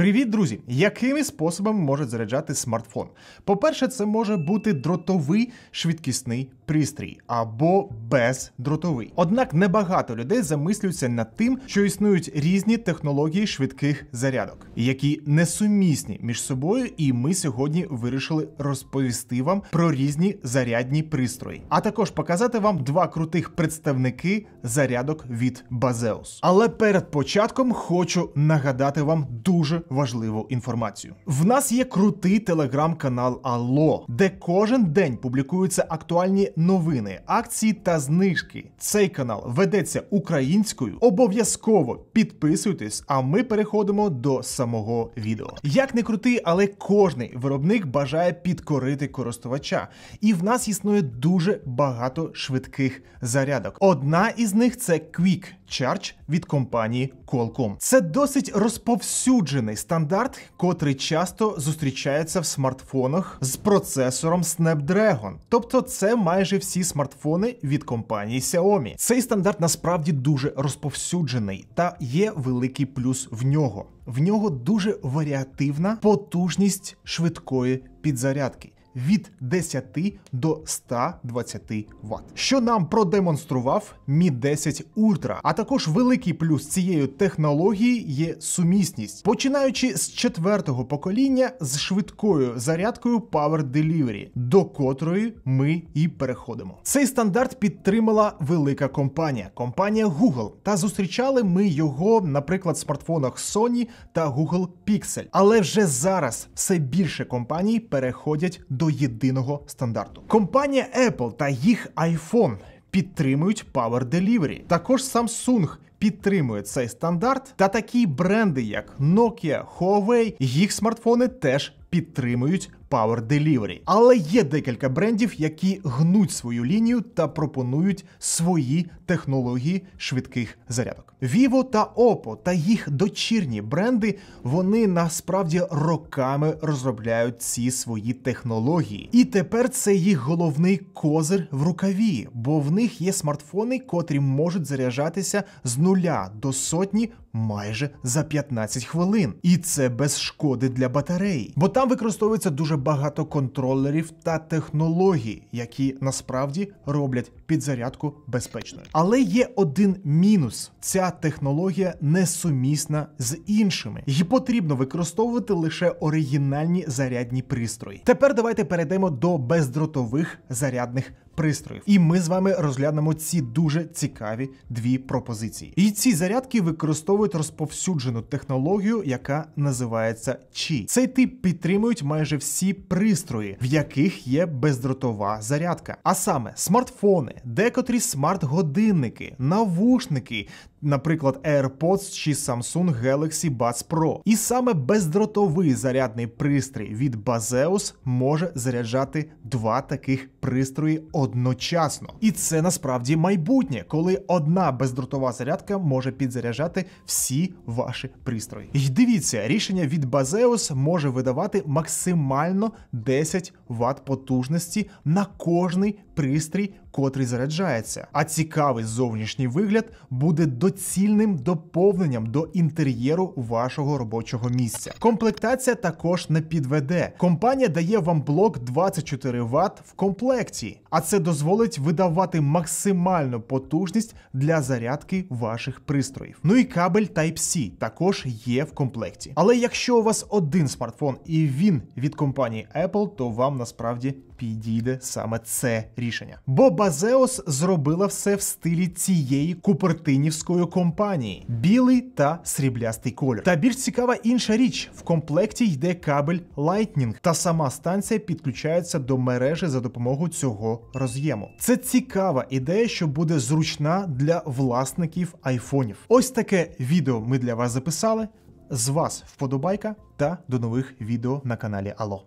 Привіт, друзі! Якими способами може заряджати смартфон? По-перше, це може бути дротовий швидкісний пристрій або бездротовий. Однак небагато людей замислюються над тим, що існують різні технології швидких зарядок, які несумісні між собою, і ми сьогодні вирішили розповісти вам про різні зарядні пристрої, а також показати вам два крутих представники зарядок від Базеус. Але перед початком хочу нагадати вам дуже важливу інформацію. В нас є крутий телеграм-канал Алло, де кожен день публікуються актуальні новини, акції та знижки. Цей канал ведеться українською. Обов'язково підписуйтесь, а ми переходимо до самого відео. Як не крутий, але кожний виробник бажає підкорити користувача, і в нас існує дуже багато швидких зарядок. Одна із них це Quick Charge від компанії Qualcomm. Це досить розповсюджений стандарт, котрий часто зустрічається в смартфонах з процесором Snapdragon. Тобто це майже всі смартфони від компанії Xiaomi. Цей стандарт насправді дуже розповсюджений та є великий плюс в нього. В нього дуже варіативна потужність швидкої підзарядки від 10 до 120 Вт, що нам продемонстрував Mi 10 Ultra. А також великий плюс цієї технології є сумісність, починаючи з четвертого покоління з швидкою зарядкою Power Delivery, до котрої ми і переходимо. Цей стандарт підтримала велика компанія, компанія Google. Та зустрічали ми його, наприклад, в смартфонах Sony та Google Pixel. Але вже зараз все більше компаній переходять до до єдиного стандарту. Компанія Apple та їх iPhone підтримують Power Delivery. Також Samsung. Підтримує цей стандарт, та такі бренди, як Nokia, Huawei, їх смартфони теж підтримують Power Delivery. Але є декілька брендів, які гнуть свою лінію та пропонують свої технології швидких зарядок. Vivo та Oppo та їх дочірні бренди вони насправді роками розробляють ці свої технології. І тепер це їх головний козир в рукаві, бо в них є смартфони, котрі можуть заряджатися з нуля до сотні. Майже за 15 хвилин, і це без шкоди для батареї, бо там використовується дуже багато контролерів та технологій, які насправді роблять підзарядку безпечною. Але є один мінус: ця технологія несумісна з іншими, Її потрібно використовувати лише оригінальні зарядні пристрої. Тепер давайте перейдемо до бездротових зарядних пристроїв. І ми з вами розглянемо ці дуже цікаві дві пропозиції. І ці зарядки використовують розповсюджену технологію, яка називається Qi. Цей тип підтримують майже всі пристрої, в яких є бездротова зарядка. А саме смартфони, декотрі смарт-годинники, навушники наприклад, AirPods чи Samsung Galaxy Buds Pro. І саме бездротовий зарядний пристрій від Baseus може заряджати два таких пристрої одночасно. І це насправді майбутнє, коли одна бездротова зарядка може підзаряджати всі ваші пристрої. І дивіться, рішення від Baseus може видавати максимально 10 Вт потужності на кожний пристрій котрий заряджається. А цікавий зовнішній вигляд буде доцільним доповненням до інтер'єру вашого робочого місця. Комплектація також не підведе. Компанія дає вам блок 24 Вт в комплекті, а це дозволить видавати максимальну потужність для зарядки ваших пристроїв. Ну і кабель Type-C також є в комплекті. Але якщо у вас один смартфон і він від компанії Apple, то вам насправді підійде саме це рішення. Бо Базеос зробила все в стилі цієї купертинівської компанії: білий та сріблястий кольор. Та більш цікава інша річ: в комплекті йде кабель Lightning, та сама станція підключається до мережі за допомогою цього роз'єму. Це цікава ідея, що буде зручна для власників айфонів. Ось таке відео ми для вас записали. З вас вподобайка та до нових відео на каналі Ало.